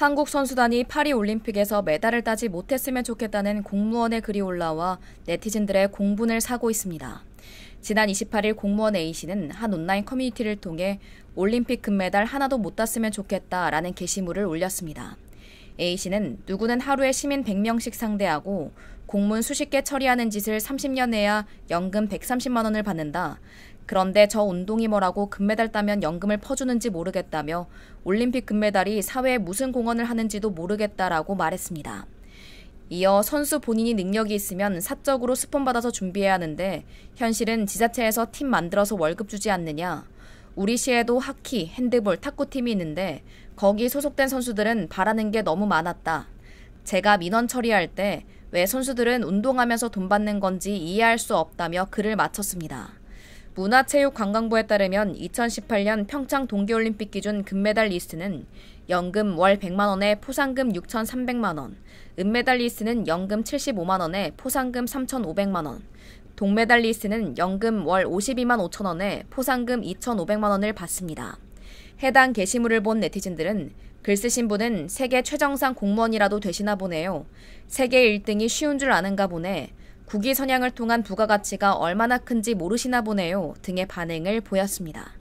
한국 선수단이 파리 올림픽에서 메달을 따지 못했으면 좋겠다는 공무원의 글이 올라와 네티즌들의 공분을 사고 있습니다. 지난 28일 공무원 A씨는 한 온라인 커뮤니티를 통해 올림픽 금메달 하나도 못 땄으면 좋겠다라는 게시물을 올렸습니다. A씨는 누구는 하루에 시민 100명씩 상대하고 공문 수십 개 처리하는 짓을 30년 해야 연금 130만 원을 받는다. 그런데 저 운동이 뭐라고 금메달 따면 연금을 퍼주는지 모르겠다며 올림픽 금메달이 사회에 무슨 공헌을 하는지도 모르겠다라고 말했습니다. 이어 선수 본인이 능력이 있으면 사적으로 스폰받아서 준비해야 하는데 현실은 지자체에서 팀 만들어서 월급 주지 않느냐. 우리 시에도 하키, 핸드볼, 탁구팀이 있는데 거기 소속된 선수들은 바라는 게 너무 많았다. 제가 민원 처리할 때 왜 선수들은 운동하면서 돈 받는 건지 이해할 수 없다며 글을 마쳤습니다. 문화체육관광부에 따르면 2018년 평창 동계올림픽 기준 금메달 리스트는 연금 월 100만 원에 포상금 6,300만 원, 은메달 리스트는 연금 75만 원에 포상금 3,500만 원, 동메달 리스트는 연금 월 52만 5천 원에 포상금 2,500만 원을 받습니다. 해당 게시물을 본 네티즌들은 글 쓰신 분은 세계 최정상 공무원이라도 되시나 보네요. 세계 1등이 쉬운 줄 아는가 보네. 국위 선양을 통한 부가가치가 얼마나 큰지 모르시나 보네요 등의 반응을 보였습니다.